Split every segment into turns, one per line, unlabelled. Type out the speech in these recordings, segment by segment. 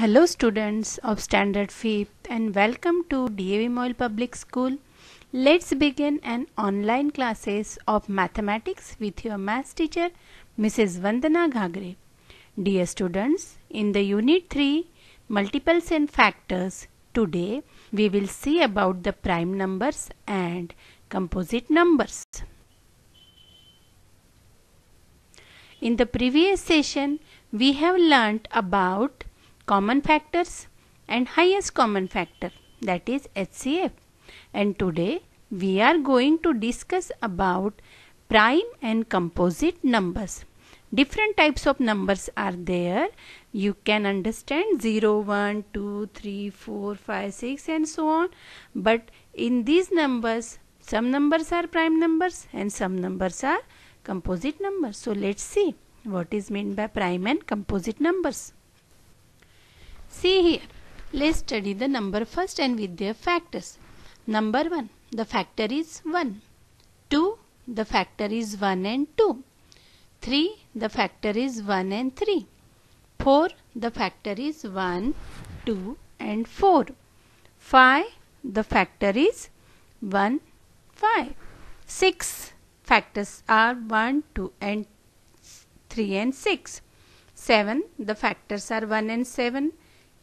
Hello students of standard 5th and welcome to DAV Moyle Public School. Let's begin an online classes of mathematics with your math teacher Mrs. Vandana Ghagre. Dear students, in the unit 3 multiples and factors today we will see about the prime numbers and composite numbers. In the previous session we have learnt about common factors and highest common factor that is HCF. And today we are going to discuss about prime and composite numbers. Different types of numbers are there. You can understand 0, 1, 2, 3, 4, 5, 6 and so on. But in these numbers, some numbers are prime numbers and some numbers are composite numbers. So let's see what is meant by prime and composite numbers. See here. Let's study the number first and with their factors. Number 1. The factor is 1. 2. The factor is 1 and 2. 3. The factor is 1 and 3. 4. The factor is 1, 2 and 4. 5. The factor is 1, 5. 6 factors are 1, 2 and 3 and 6. 7. The factors are 1 and 7.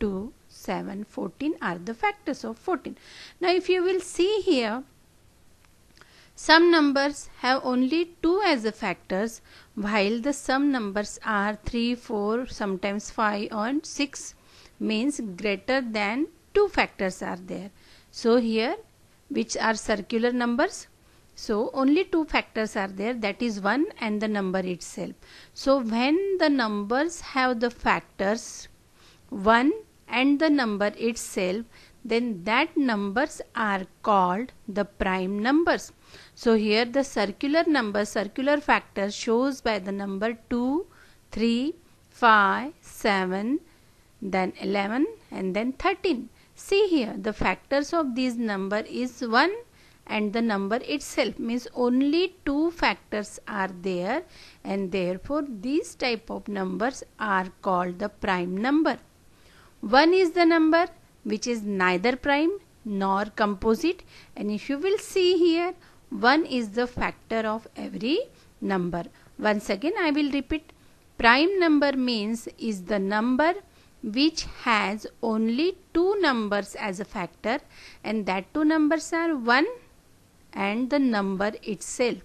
2, 7, 14 are the factors of 14. Now, if you will see here, some numbers have only 2 as the factors while the sum numbers are 3, 4, sometimes 5 and 6 means greater than 2 factors are there. So, here which are circular numbers so only two factors are there that is 1 and the number itself. So when the numbers have the factors 1 and the number itself then that numbers are called the prime numbers. So here the circular number circular factor shows by the number 2, 3, 5, 7 then 11 and then 13. See here the factors of these number is 1 and the number itself means only two factors are there and therefore these type of numbers are called the prime number. 1 is the number which is neither prime nor composite and if you will see here 1 is the factor of every number. Once again I will repeat prime number means is the number which has only two numbers as a factor and that two numbers are 1 and the number itself.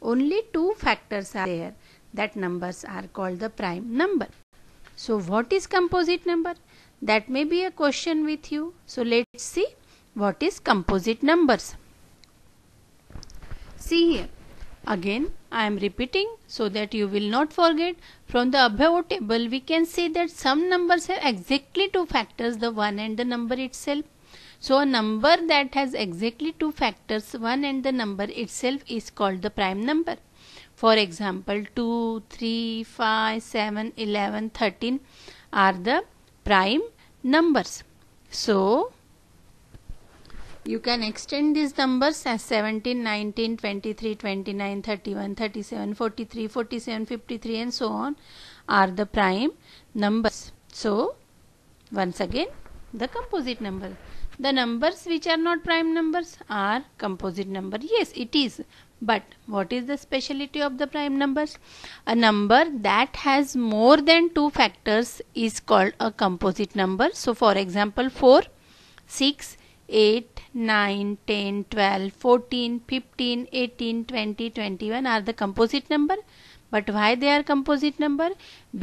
Only two factors are there that numbers are called the prime number. So what is composite number? that may be a question with you so let's see what is composite numbers see here again i am repeating so that you will not forget from the above table we can see that some numbers have exactly two factors the 1 and the number itself so a number that has exactly two factors 1 and the number itself is called the prime number for example 2 3 5 7 11 13 are the prime numbers. So, you can extend these numbers as 17, 19, 23, 29, 31, 37, 43, 47, 53 and so on are the prime numbers. So, once again the composite number the numbers which are not prime numbers are composite number yes it is but what is the speciality of the prime numbers a number that has more than two factors is called a composite number so for example 4 6 8 9 10 12 14 15 18 20 21 are the composite number but why they are composite number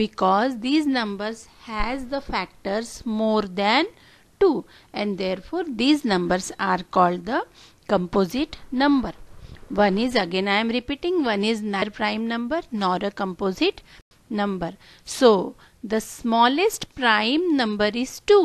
because these numbers has the factors more than 2 and therefore these numbers are called the composite number. One is again I am repeating one is neither prime number nor a composite number. So the smallest prime number is 2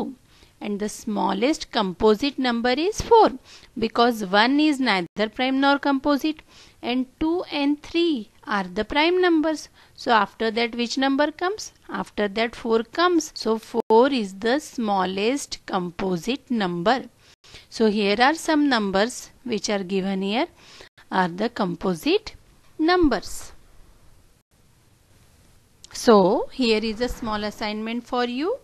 and the smallest composite number is 4 because 1 is neither prime nor composite and 2 and 3 are the prime numbers. So after that which number comes? After that 4 comes. So 4 is the smallest composite number. So here are some numbers which are given here are the composite numbers. So here is a small assignment for you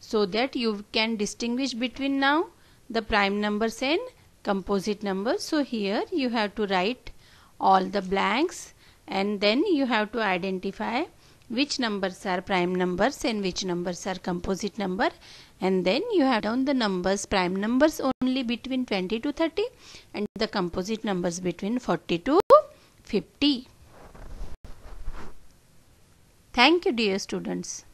so that you can distinguish between now the prime numbers and composite numbers. So here you have to write all the blanks and then you have to identify which numbers are prime numbers and which numbers are composite number and then you have down the numbers prime numbers only between 20 to 30 and the composite numbers between 40 to 50 thank you dear students